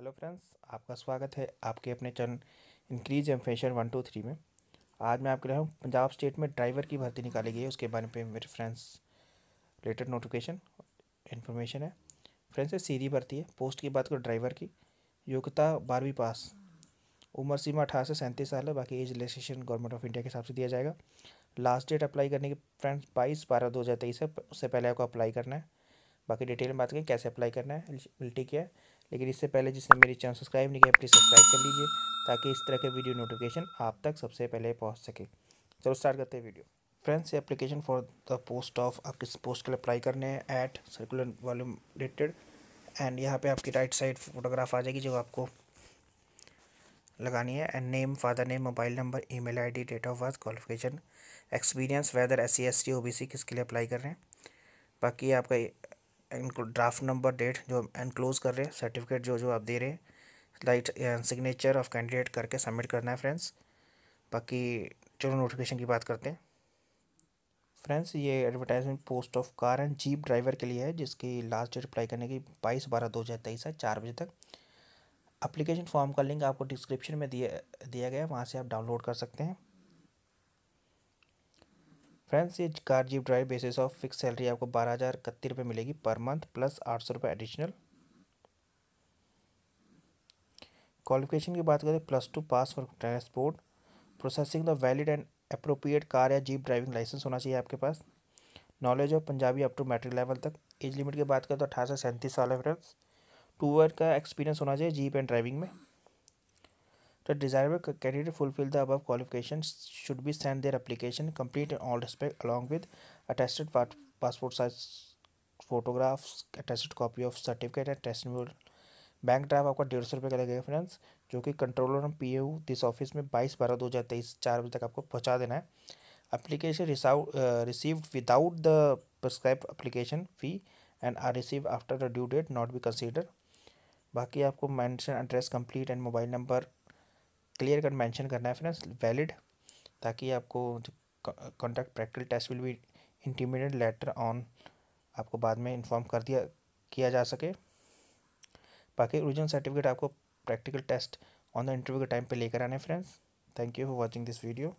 Hello friends आपका स्वागत है आपके अपने channel increase M fashion one two three में आज मैं आपके रहा हूँ पंजाब स्टेट में ड्राइवर की भर्ती निकाली गई है उसके बारे में मेरे फ्रेंड्स रिलेटेड नोटिफिकेशन इन्फॉर्मेशन है फ्रेंड्स ये सीधी भर्ती है पोस्ट की बात करो ड्राइवर की योग्यता बारहवीं पास उम्र सीमा अठारह से सैंतीस साल है बाकी age registration government of India के हिसाब से दिया जाएगा लास्ट डेट अप्लाई करने की फ्रेंड्स बाईस बारह दो हज़ार तेईस है उससे पहले आपको अप्लाई करना है बाकी डिटेल में बात करें कैसे अप्लाई करना है एलिजिबिलिटी क्या है लेकिन इससे पहले जिसने मेरे चैनल सब्सक्राइब नहीं किया प्लीज़ सब्सक्राइब कर लीजिए ताकि इस तरह के वीडियो नोटिफिकेशन आप तक सबसे पहले पहुँच सके चलो स्टार्ट करते हैं वीडियो फ्रेंड्स ये application for the post of आप किस पोस्ट के लिए अप्लाई करने हैं at circular volume related and यहाँ पे आपकी राइट साइड फोटोग्राफ आ जाएगी जो आपको लगानी है and name father name mobile number email ID date of birth qualification experience whether S C S T O B C किसके लिए अप्लाई कर रहे हैं बाकी आपका ड्राफ्ट नंबर डेट जो एनक्लोज कर रहे हैं सर्टिफिकेट जो जो आप दे रहे हैं लाइट सिग्नेचर ऑफ कैंडिडेट करके सबमिट करना है फ्रेंड्स बाकी चलो नोटिफिकेशन की बात करते हैं फ्रेंड्स ये advertisement post of car and jeep driver के लिए है जिसकी लास्ट डेट अप्लाई करने की बाईस बारह दो हज़ार तेईस है चार बजे तक अप्लीकेशन फॉर्म का लिंक आपको डिस्क्रिप्शन में दिया दिया गया है वहाँ से आप डाउनलोड कर सकते हैं फ्रेंड्स ये car jeep drive basis of fix salary आपको बारह हज़ार इकतीस रुपये मिलेगी पर मंथ प्लस आठ सौ रुपये एडिशनल क्वालिफिकेशन की बात करें plus two pass for transport processing the valid and appropriate car या जीप ड्राइविंग लाइसेंस होना चाहिए आपके पास knowledge of Punjabi up to matric level तक एज लिमिट की बात करें तो अठारह से सैंतीस साल है फ्रेंड्स टू ईयर का एक्सपीरियंस होना चाहिए जीप एंड ड्राइविंग में The desirable candidate fulfill the above qualifications should be sent their application complete in all respect along with attested passport size photographs, attested copy of certificate and testimonial. Bank drive आपका डेढ़ सौ रुपये का लगेगा friends जो कि controller हम P this office में बाईस बारह दो हज़ार तेईस चार बजे तक आपको पहुंचा देना है application received without the prescribed application fee and are received after the due date not be considered बाकी आपको mention address complete and mobile number clear cut mention करना है फ्रेंड्स वैलिड ताकि आपको कॉन्टैक्ट प्रैक्टिकल टेस्ट विल भी इंटीमीडियट later on आपको बाद में इन्फॉर्म कर दिया किया जा सके बाकी ओरिजिनल सर्टिफिकेट आपको practical test on the interview के टाइम पे लेकर आने friends thank you for watching this video